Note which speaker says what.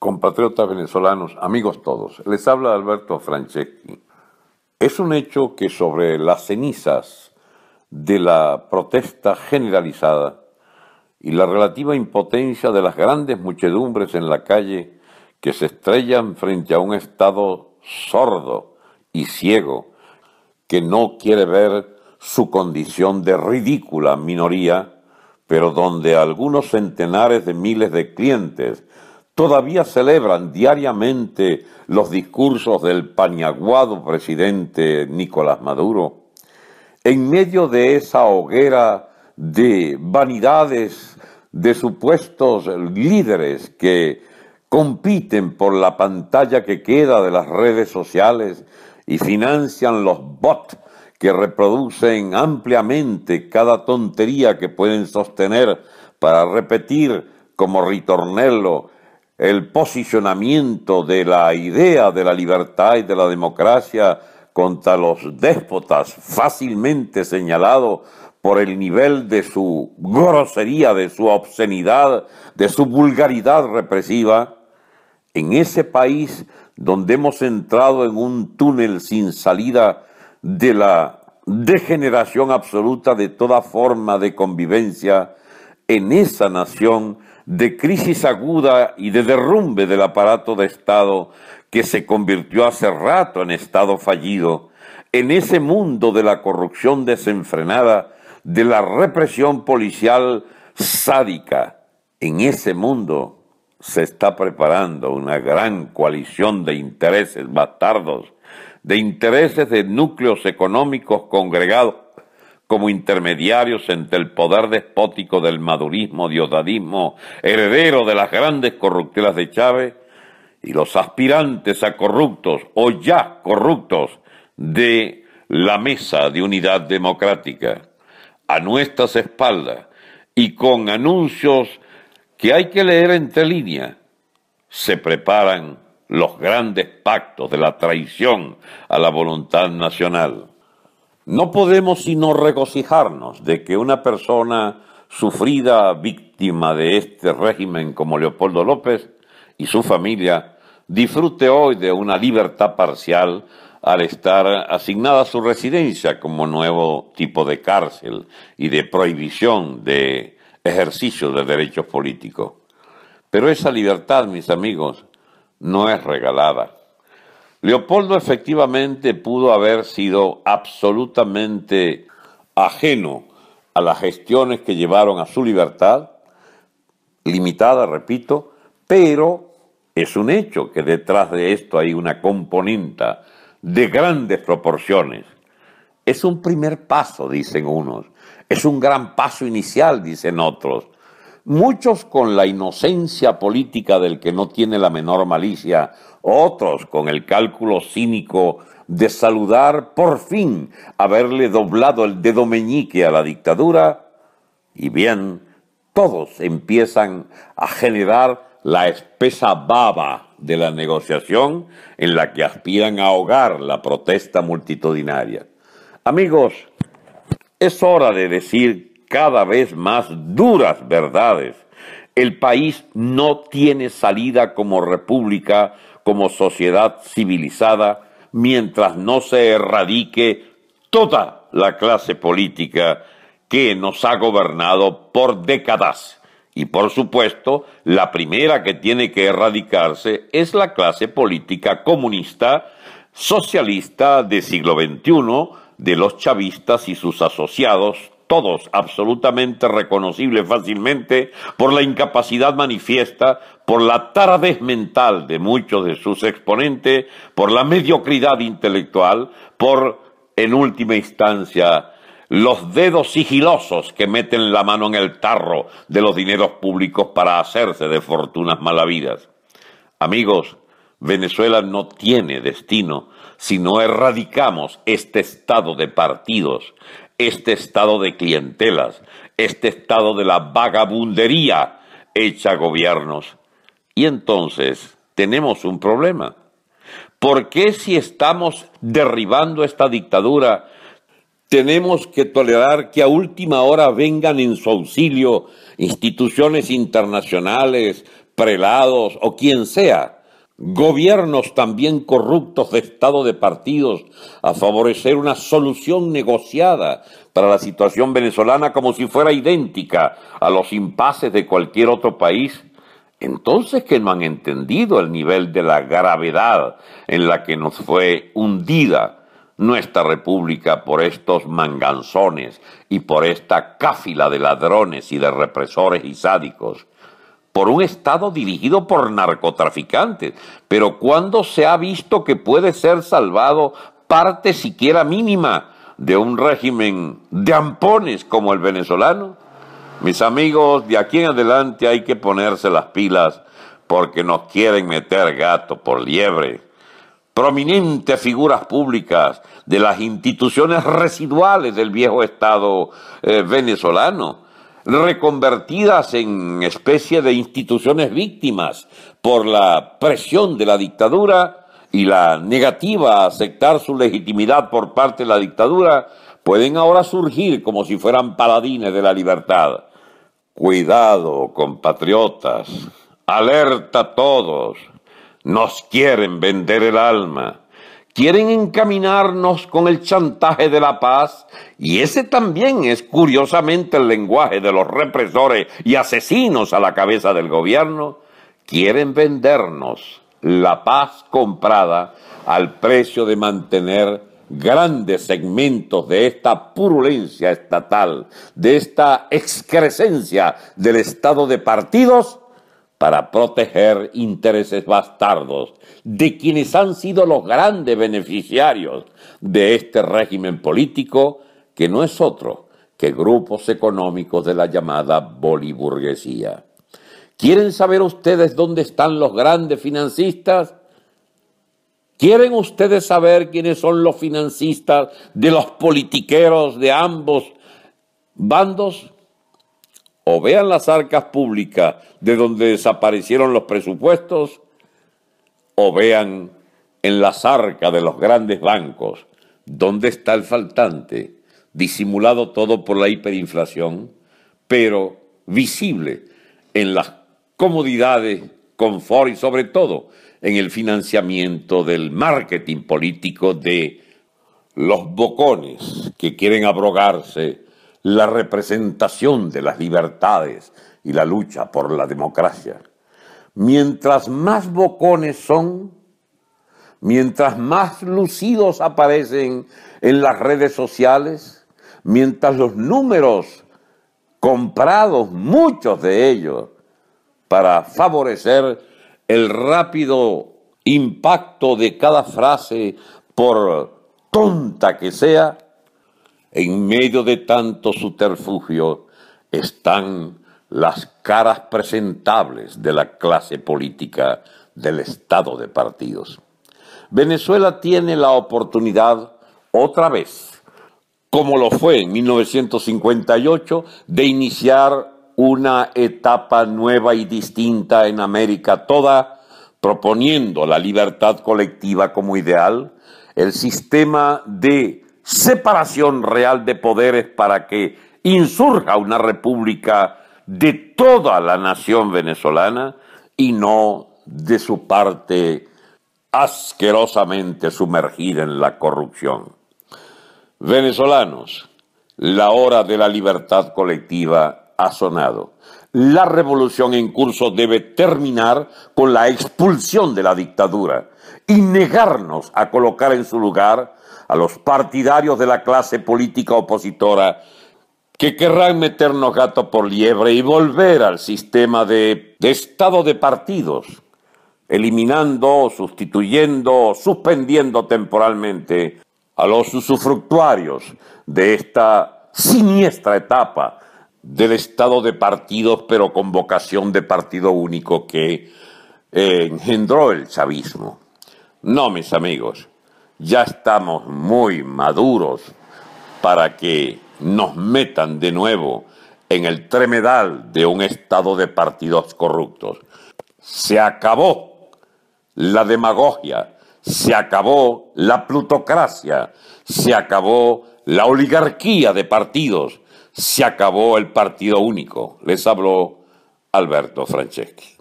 Speaker 1: compatriotas venezolanos, amigos todos, les habla Alberto Franceschi. Es un hecho que sobre las cenizas de la protesta generalizada y la relativa impotencia de las grandes muchedumbres en la calle que se estrellan frente a un Estado sordo y ciego que no quiere ver su condición de ridícula minoría, pero donde algunos centenares de miles de clientes todavía celebran diariamente los discursos del pañaguado presidente Nicolás Maduro, en medio de esa hoguera de vanidades de supuestos líderes que compiten por la pantalla que queda de las redes sociales y financian los bots que reproducen ampliamente cada tontería que pueden sostener para repetir como ritornello el posicionamiento de la idea de la libertad y de la democracia contra los déspotas fácilmente señalado por el nivel de su grosería, de su obscenidad, de su vulgaridad represiva, en ese país donde hemos entrado en un túnel sin salida de la degeneración absoluta de toda forma de convivencia, en esa nación de crisis aguda y de derrumbe del aparato de Estado que se convirtió hace rato en Estado fallido, en ese mundo de la corrupción desenfrenada, de la represión policial sádica, en ese mundo se está preparando una gran coalición de intereses bastardos, de intereses de núcleos económicos congregados como intermediarios entre el poder despótico del madurismo, diodadismo, heredero de las grandes corruptelas de Chávez, y los aspirantes a corruptos o ya corruptos de la mesa de unidad democrática, a nuestras espaldas y con anuncios que hay que leer entre líneas, se preparan los grandes pactos de la traición a la voluntad nacional. No podemos sino regocijarnos de que una persona sufrida víctima de este régimen como Leopoldo López y su familia disfrute hoy de una libertad parcial al estar asignada a su residencia como nuevo tipo de cárcel y de prohibición de ejercicio de derechos políticos. Pero esa libertad, mis amigos, no es regalada. Leopoldo efectivamente pudo haber sido absolutamente ajeno a las gestiones que llevaron a su libertad, limitada, repito, pero es un hecho que detrás de esto hay una componente de grandes proporciones. Es un primer paso, dicen unos, es un gran paso inicial, dicen otros, muchos con la inocencia política del que no tiene la menor malicia, otros con el cálculo cínico de saludar por fin haberle doblado el dedo meñique a la dictadura, y bien, todos empiezan a generar la espesa baba de la negociación en la que aspiran a ahogar la protesta multitudinaria. Amigos, es hora de decir cada vez más duras verdades. El país no tiene salida como república, como sociedad civilizada, mientras no se erradique toda la clase política que nos ha gobernado por décadas. Y por supuesto, la primera que tiene que erradicarse es la clase política comunista, socialista del siglo XXI, de los chavistas y sus asociados, todos absolutamente reconocibles fácilmente por la incapacidad manifiesta, por la taradez mental de muchos de sus exponentes, por la mediocridad intelectual, por, en última instancia, los dedos sigilosos que meten la mano en el tarro de los dineros públicos para hacerse de fortunas malavidas. Amigos, Venezuela no tiene destino si no erradicamos este estado de partidos, este estado de clientelas, este estado de la vagabundería hecha gobiernos. Y entonces tenemos un problema. ¿Por qué si estamos derribando esta dictadura tenemos que tolerar que a última hora vengan en su auxilio instituciones internacionales, prelados o quien sea? gobiernos también corruptos de Estado de partidos a favorecer una solución negociada para la situación venezolana como si fuera idéntica a los impases de cualquier otro país, entonces que no han entendido el nivel de la gravedad en la que nos fue hundida nuestra república por estos manganzones y por esta cáfila de ladrones y de represores y sádicos por un Estado dirigido por narcotraficantes. Pero cuando se ha visto que puede ser salvado parte siquiera mínima de un régimen de ampones como el venezolano? Mis amigos, de aquí en adelante hay que ponerse las pilas porque nos quieren meter gato por liebre. Prominentes figuras públicas de las instituciones residuales del viejo Estado eh, venezolano reconvertidas en especie de instituciones víctimas por la presión de la dictadura y la negativa a aceptar su legitimidad por parte de la dictadura, pueden ahora surgir como si fueran paladines de la libertad. Cuidado, compatriotas, alerta a todos, nos quieren vender el alma quieren encaminarnos con el chantaje de la paz y ese también es curiosamente el lenguaje de los represores y asesinos a la cabeza del gobierno, quieren vendernos la paz comprada al precio de mantener grandes segmentos de esta purulencia estatal, de esta excrescencia del estado de partidos para proteger intereses bastardos de quienes han sido los grandes beneficiarios de este régimen político que no es otro que grupos económicos de la llamada boliburguesía. ¿Quieren saber ustedes dónde están los grandes financistas? ¿Quieren ustedes saber quiénes son los financistas de los politiqueros de ambos bandos? o vean las arcas públicas de donde desaparecieron los presupuestos, o vean en las arcas de los grandes bancos donde está el faltante, disimulado todo por la hiperinflación, pero visible en las comodidades, confort y sobre todo en el financiamiento del marketing político de los bocones que quieren abrogarse la representación de las libertades y la lucha por la democracia. Mientras más bocones son, mientras más lucidos aparecen en las redes sociales, mientras los números comprados, muchos de ellos, para favorecer el rápido impacto de cada frase, por tonta que sea, en medio de tanto subterfugio, están las caras presentables de la clase política del Estado de partidos. Venezuela tiene la oportunidad otra vez, como lo fue en 1958, de iniciar una etapa nueva y distinta en América toda, proponiendo la libertad colectiva como ideal, el sistema de separación real de poderes para que insurja una república de toda la nación venezolana y no de su parte asquerosamente sumergida en la corrupción. Venezolanos, la hora de la libertad colectiva ha sonado. La revolución en curso debe terminar con la expulsión de la dictadura y negarnos a colocar en su lugar a los partidarios de la clase política opositora que querrán meternos gato por liebre y volver al sistema de, estado de partidos, eliminando, sustituyendo, suspendiendo temporalmente a los usufructuarios de esta siniestra etapa del estado de partidos, pero con vocación de partido único que eh, engendró el chavismo. No, mis amigos, ya estamos muy maduros para que nos metan de nuevo en el tremedal de un estado de partidos corruptos. Se acabó la demagogia, se acabó la plutocracia, se acabó la oligarquía de partidos, se acabó el partido único. Les habló Alberto Franceschi.